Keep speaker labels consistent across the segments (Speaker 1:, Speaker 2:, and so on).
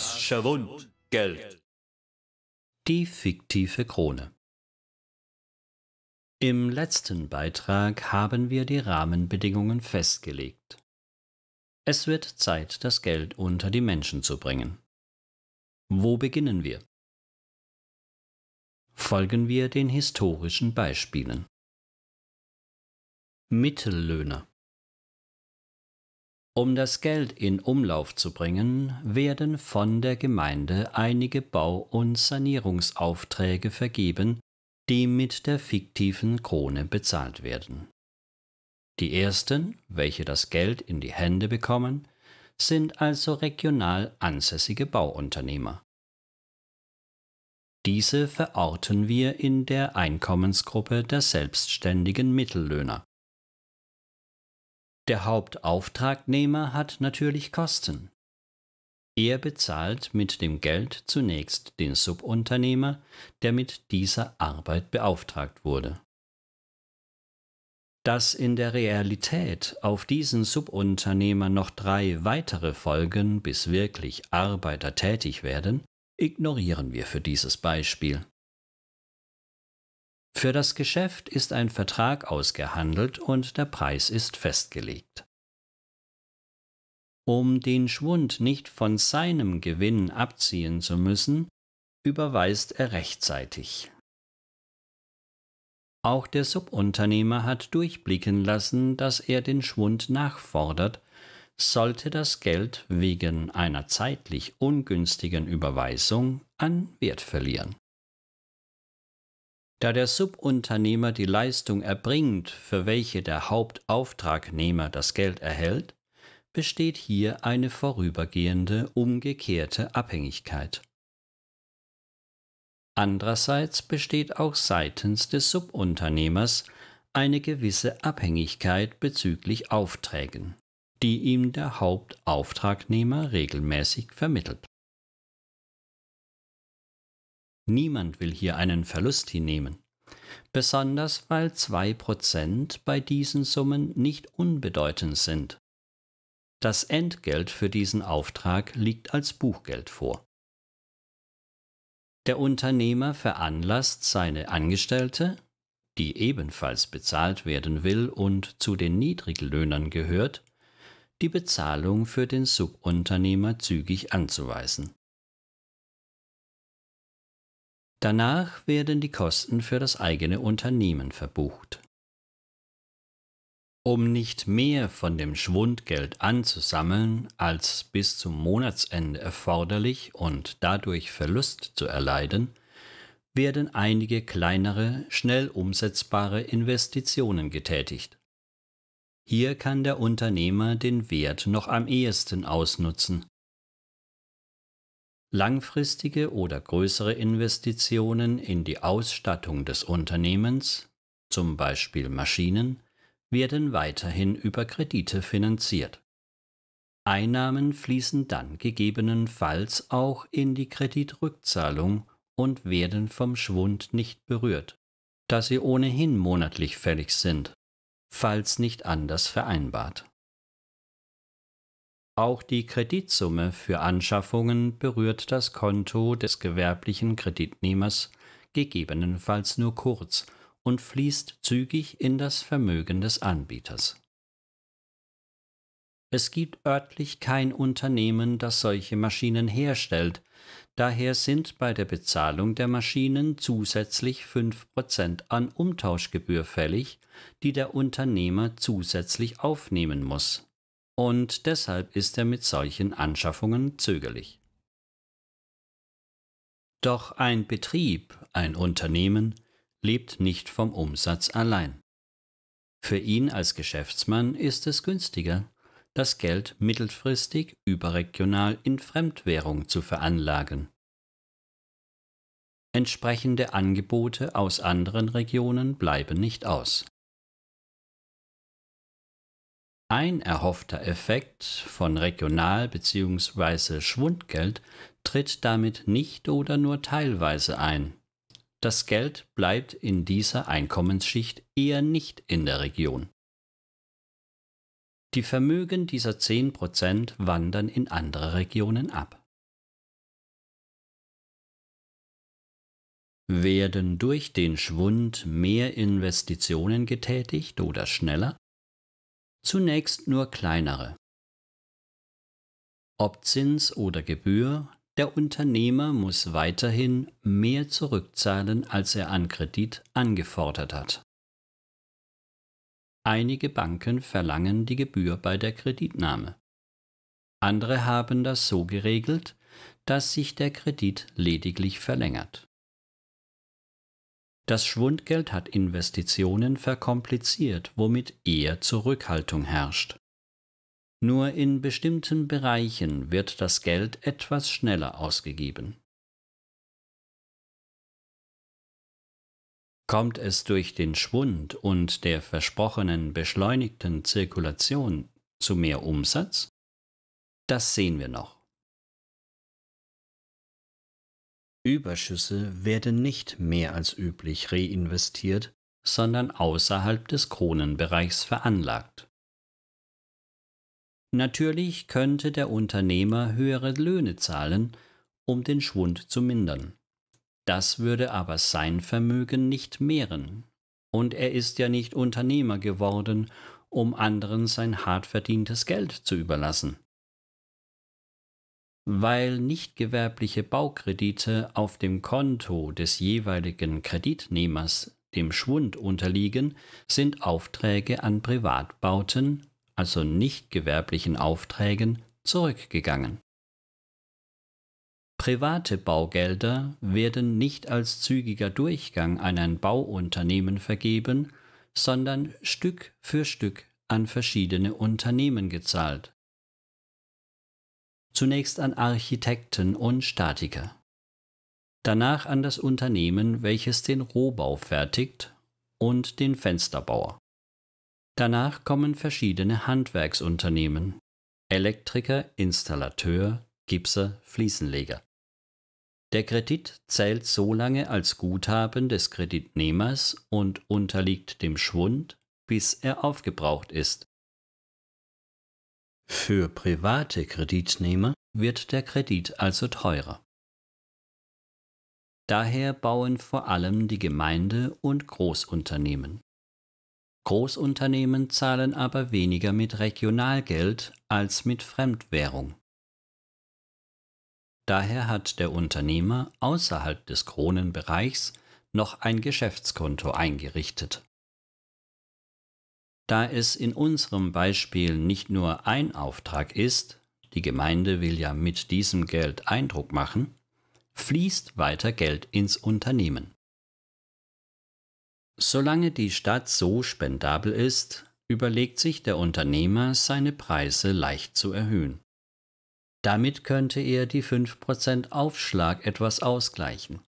Speaker 1: das Geld. Die fiktive Krone. Im letzten Beitrag haben wir die Rahmenbedingungen festgelegt. Es wird Zeit, das Geld unter die Menschen zu bringen. Wo beginnen wir? Folgen wir den historischen Beispielen. Mittellöhner um das Geld in Umlauf zu bringen, werden von der Gemeinde einige Bau- und Sanierungsaufträge vergeben, die mit der fiktiven Krone bezahlt werden. Die ersten, welche das Geld in die Hände bekommen, sind also regional ansässige Bauunternehmer. Diese verorten wir in der Einkommensgruppe der selbstständigen Mittellöhner. Der Hauptauftragnehmer hat natürlich Kosten. Er bezahlt mit dem Geld zunächst den Subunternehmer, der mit dieser Arbeit beauftragt wurde. Dass in der Realität auf diesen Subunternehmer noch drei weitere folgen, bis wirklich Arbeiter tätig werden, ignorieren wir für dieses Beispiel. Für das Geschäft ist ein Vertrag ausgehandelt und der Preis ist festgelegt. Um den Schwund nicht von seinem Gewinn abziehen zu müssen, überweist er rechtzeitig. Auch der Subunternehmer hat durchblicken lassen, dass er den Schwund nachfordert, sollte das Geld wegen einer zeitlich ungünstigen Überweisung an Wert verlieren. Da der Subunternehmer die Leistung erbringt, für welche der Hauptauftragnehmer das Geld erhält, besteht hier eine vorübergehende umgekehrte Abhängigkeit. Andererseits besteht auch seitens des Subunternehmers eine gewisse Abhängigkeit bezüglich Aufträgen, die ihm der Hauptauftragnehmer regelmäßig vermittelt. Niemand will hier einen Verlust hinnehmen, besonders weil 2% bei diesen Summen nicht unbedeutend sind. Das Entgelt für diesen Auftrag liegt als Buchgeld vor. Der Unternehmer veranlasst seine Angestellte, die ebenfalls bezahlt werden will und zu den Niedriglöhnern gehört, die Bezahlung für den Subunternehmer zügig anzuweisen. Danach werden die Kosten für das eigene Unternehmen verbucht. Um nicht mehr von dem Schwundgeld anzusammeln, als bis zum Monatsende erforderlich und dadurch Verlust zu erleiden, werden einige kleinere, schnell umsetzbare Investitionen getätigt. Hier kann der Unternehmer den Wert noch am ehesten ausnutzen, Langfristige oder größere Investitionen in die Ausstattung des Unternehmens, zum Beispiel Maschinen, werden weiterhin über Kredite finanziert. Einnahmen fließen dann gegebenenfalls auch in die Kreditrückzahlung und werden vom Schwund nicht berührt, da sie ohnehin monatlich fällig sind, falls nicht anders vereinbart. Auch die Kreditsumme für Anschaffungen berührt das Konto des gewerblichen Kreditnehmers gegebenenfalls nur kurz und fließt zügig in das Vermögen des Anbieters. Es gibt örtlich kein Unternehmen, das solche Maschinen herstellt, daher sind bei der Bezahlung der Maschinen zusätzlich 5% an Umtauschgebühr fällig, die der Unternehmer zusätzlich aufnehmen muss und deshalb ist er mit solchen Anschaffungen zögerlich. Doch ein Betrieb, ein Unternehmen, lebt nicht vom Umsatz allein. Für ihn als Geschäftsmann ist es günstiger, das Geld mittelfristig überregional in Fremdwährung zu veranlagen. Entsprechende Angebote aus anderen Regionen bleiben nicht aus. Ein erhoffter Effekt von Regional- bzw. Schwundgeld tritt damit nicht oder nur teilweise ein. Das Geld bleibt in dieser Einkommensschicht eher nicht in der Region. Die Vermögen dieser 10% wandern in andere Regionen ab. Werden durch den Schwund mehr Investitionen getätigt oder schneller? Zunächst nur kleinere. Ob Zins oder Gebühr, der Unternehmer muss weiterhin mehr zurückzahlen, als er an Kredit angefordert hat. Einige Banken verlangen die Gebühr bei der Kreditnahme. Andere haben das so geregelt, dass sich der Kredit lediglich verlängert. Das Schwundgeld hat Investitionen verkompliziert, womit eher Zurückhaltung herrscht. Nur in bestimmten Bereichen wird das Geld etwas schneller ausgegeben. Kommt es durch den Schwund und der versprochenen beschleunigten Zirkulation zu mehr Umsatz? Das sehen wir noch. Überschüsse werden nicht mehr als üblich reinvestiert, sondern außerhalb des Kronenbereichs veranlagt. Natürlich könnte der Unternehmer höhere Löhne zahlen, um den Schwund zu mindern. Das würde aber sein Vermögen nicht mehren. Und er ist ja nicht Unternehmer geworden, um anderen sein hart verdientes Geld zu überlassen weil nicht gewerbliche Baukredite auf dem Konto des jeweiligen Kreditnehmers dem Schwund unterliegen, sind Aufträge an Privatbauten, also nicht gewerblichen Aufträgen, zurückgegangen. Private Baugelder werden nicht als zügiger Durchgang an ein Bauunternehmen vergeben, sondern Stück für Stück an verschiedene Unternehmen gezahlt zunächst an Architekten und Statiker, danach an das Unternehmen, welches den Rohbau fertigt und den Fensterbauer. Danach kommen verschiedene Handwerksunternehmen, Elektriker, Installateur, Gipser, Fliesenleger. Der Kredit zählt so lange als Guthaben des Kreditnehmers und unterliegt dem Schwund, bis er aufgebraucht ist. Für private Kreditnehmer wird der Kredit also teurer. Daher bauen vor allem die Gemeinde und Großunternehmen. Großunternehmen zahlen aber weniger mit Regionalgeld als mit Fremdwährung. Daher hat der Unternehmer außerhalb des Kronenbereichs noch ein Geschäftskonto eingerichtet. Da es in unserem Beispiel nicht nur ein Auftrag ist, die Gemeinde will ja mit diesem Geld Eindruck machen, fließt weiter Geld ins Unternehmen. Solange die Stadt so spendabel ist, überlegt sich der Unternehmer, seine Preise leicht zu erhöhen. Damit könnte er die 5% Aufschlag etwas ausgleichen.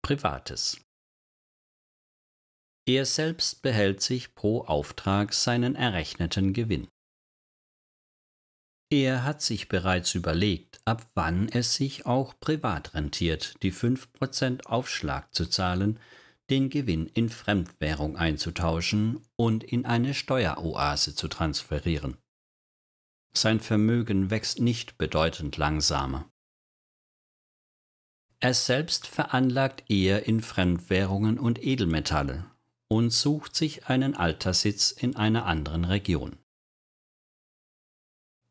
Speaker 1: Privates er selbst behält sich pro Auftrag seinen errechneten Gewinn. Er hat sich bereits überlegt, ab wann es sich auch privat rentiert, die 5% Aufschlag zu zahlen, den Gewinn in Fremdwährung einzutauschen und in eine Steueroase zu transferieren. Sein Vermögen wächst nicht bedeutend langsamer. Er selbst veranlagt eher in Fremdwährungen und Edelmetalle, und sucht sich einen Alterssitz in einer anderen Region.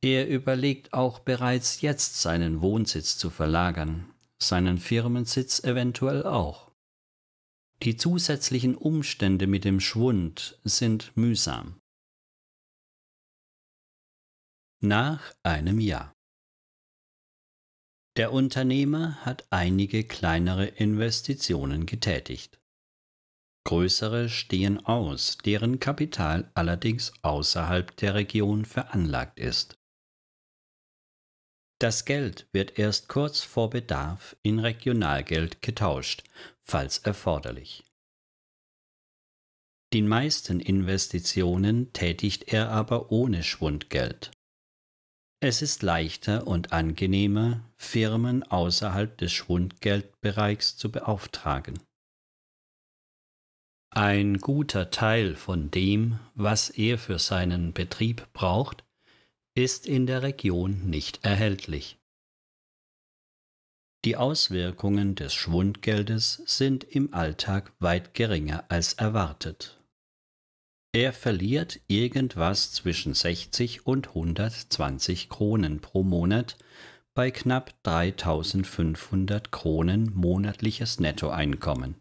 Speaker 1: Er überlegt auch bereits jetzt seinen Wohnsitz zu verlagern, seinen Firmensitz eventuell auch. Die zusätzlichen Umstände mit dem Schwund sind mühsam. Nach einem Jahr. Der Unternehmer hat einige kleinere Investitionen getätigt größere stehen aus, deren Kapital allerdings außerhalb der Region veranlagt ist. Das Geld wird erst kurz vor Bedarf in Regionalgeld getauscht, falls erforderlich. Die meisten Investitionen tätigt er aber ohne Schwundgeld. Es ist leichter und angenehmer, Firmen außerhalb des Schwundgeldbereichs zu beauftragen. Ein guter Teil von dem, was er für seinen Betrieb braucht, ist in der Region nicht erhältlich. Die Auswirkungen des Schwundgeldes sind im Alltag weit geringer als erwartet. Er verliert irgendwas zwischen 60 und 120 Kronen pro Monat bei knapp 3500 Kronen monatliches Nettoeinkommen.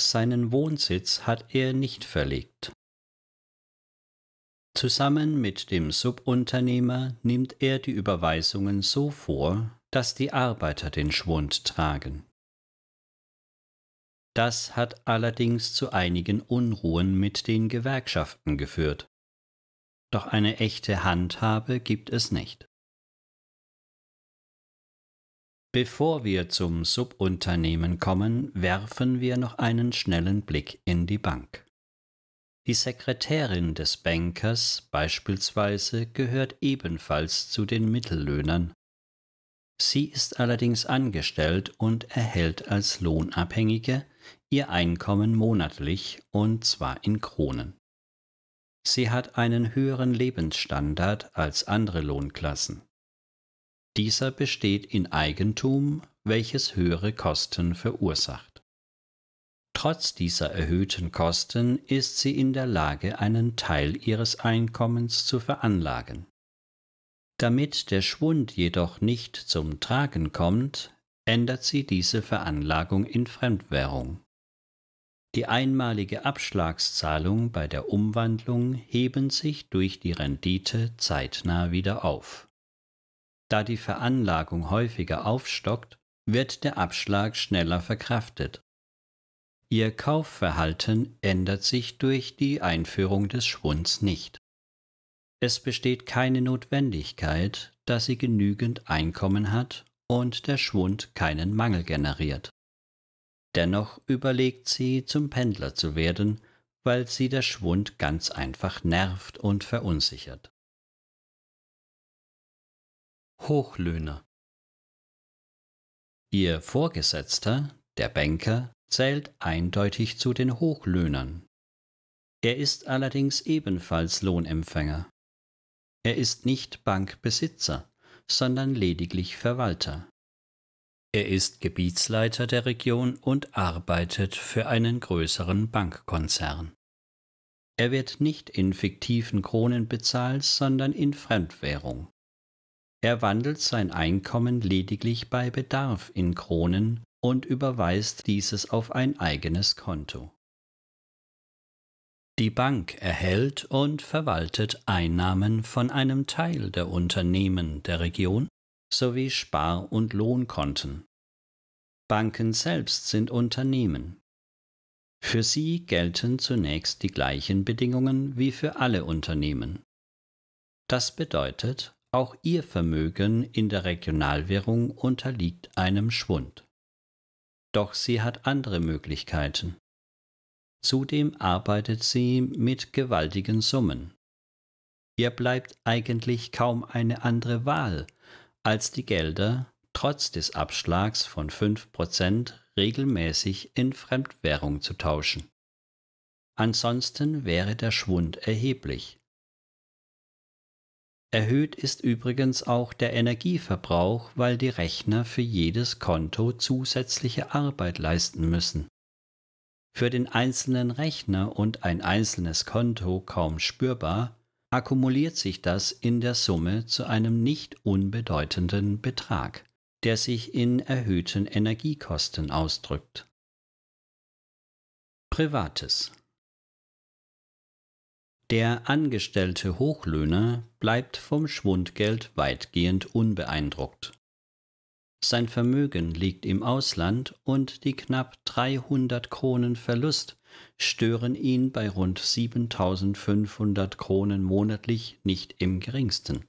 Speaker 1: Seinen Wohnsitz hat er nicht verlegt. Zusammen mit dem Subunternehmer nimmt er die Überweisungen so vor, dass die Arbeiter den Schwund tragen. Das hat allerdings zu einigen Unruhen mit den Gewerkschaften geführt. Doch eine echte Handhabe gibt es nicht. Bevor wir zum Subunternehmen kommen, werfen wir noch einen schnellen Blick in die Bank. Die Sekretärin des Bankers beispielsweise gehört ebenfalls zu den Mittellöhnern. Sie ist allerdings angestellt und erhält als Lohnabhängige ihr Einkommen monatlich und zwar in Kronen. Sie hat einen höheren Lebensstandard als andere Lohnklassen. Dieser besteht in Eigentum, welches höhere Kosten verursacht. Trotz dieser erhöhten Kosten ist sie in der Lage, einen Teil ihres Einkommens zu veranlagen. Damit der Schwund jedoch nicht zum Tragen kommt, ändert sie diese Veranlagung in Fremdwährung. Die einmalige Abschlagszahlung bei der Umwandlung heben sich durch die Rendite zeitnah wieder auf. Da die Veranlagung häufiger aufstockt, wird der Abschlag schneller verkraftet. Ihr Kaufverhalten ändert sich durch die Einführung des Schwunds nicht. Es besteht keine Notwendigkeit, dass sie genügend Einkommen hat und der Schwund keinen Mangel generiert. Dennoch überlegt sie, zum Pendler zu werden, weil sie der Schwund ganz einfach nervt und verunsichert. Hochlöhner. Ihr Vorgesetzter, der Banker, zählt eindeutig zu den Hochlöhnern. Er ist allerdings ebenfalls Lohnempfänger. Er ist nicht Bankbesitzer, sondern lediglich Verwalter. Er ist Gebietsleiter der Region und arbeitet für einen größeren Bankkonzern. Er wird nicht in fiktiven Kronen bezahlt, sondern in Fremdwährung. Er wandelt sein Einkommen lediglich bei Bedarf in Kronen und überweist dieses auf ein eigenes Konto. Die Bank erhält und verwaltet Einnahmen von einem Teil der Unternehmen der Region sowie Spar- und Lohnkonten. Banken selbst sind Unternehmen. Für sie gelten zunächst die gleichen Bedingungen wie für alle Unternehmen. Das bedeutet, auch ihr Vermögen in der Regionalwährung unterliegt einem Schwund. Doch sie hat andere Möglichkeiten. Zudem arbeitet sie mit gewaltigen Summen. Ihr bleibt eigentlich kaum eine andere Wahl, als die Gelder trotz des Abschlags von 5% regelmäßig in Fremdwährung zu tauschen. Ansonsten wäre der Schwund erheblich. Erhöht ist übrigens auch der Energieverbrauch, weil die Rechner für jedes Konto zusätzliche Arbeit leisten müssen. Für den einzelnen Rechner und ein einzelnes Konto kaum spürbar, akkumuliert sich das in der Summe zu einem nicht unbedeutenden Betrag, der sich in erhöhten Energiekosten ausdrückt. Privates der angestellte Hochlöhner bleibt vom Schwundgeld weitgehend unbeeindruckt. Sein Vermögen liegt im Ausland und die knapp 300 Kronen Verlust stören ihn bei rund 7500 Kronen monatlich nicht im geringsten,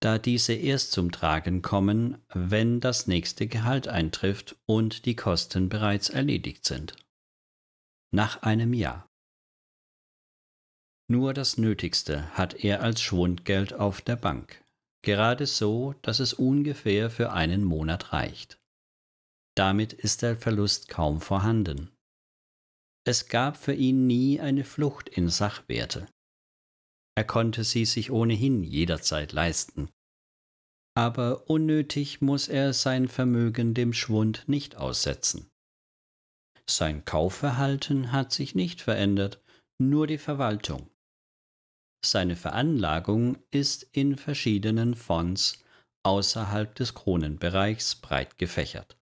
Speaker 1: da diese erst zum Tragen kommen, wenn das nächste Gehalt eintrifft und die Kosten bereits erledigt sind. Nach einem Jahr. Nur das Nötigste hat er als Schwundgeld auf der Bank, gerade so, dass es ungefähr für einen Monat reicht. Damit ist der Verlust kaum vorhanden. Es gab für ihn nie eine Flucht in Sachwerte. Er konnte sie sich ohnehin jederzeit leisten. Aber unnötig muss er sein Vermögen dem Schwund nicht aussetzen. Sein Kaufverhalten hat sich nicht verändert, nur die Verwaltung. Seine Veranlagung ist in verschiedenen Fonds außerhalb des Kronenbereichs breit gefächert.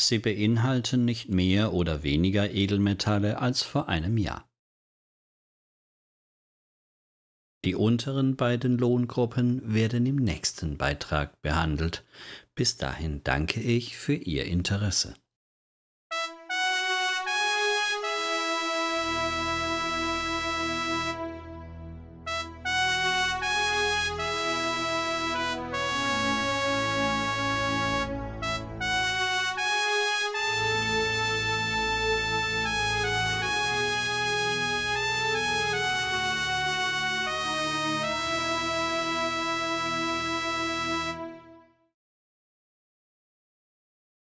Speaker 1: Sie beinhalten nicht mehr oder weniger Edelmetalle als vor einem Jahr. Die unteren beiden Lohngruppen werden im nächsten Beitrag behandelt. Bis dahin danke ich für Ihr Interesse.